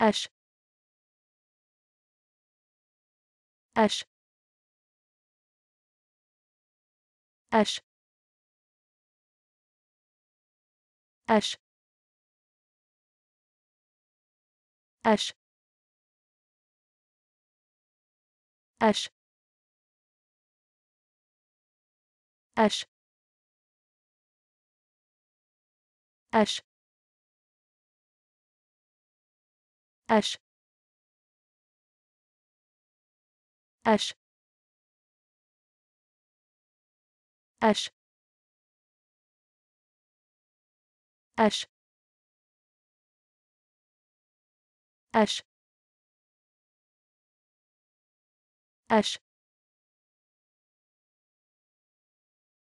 أش أش أش أش أش أش أش أش أش أش أش أش أش أش أش.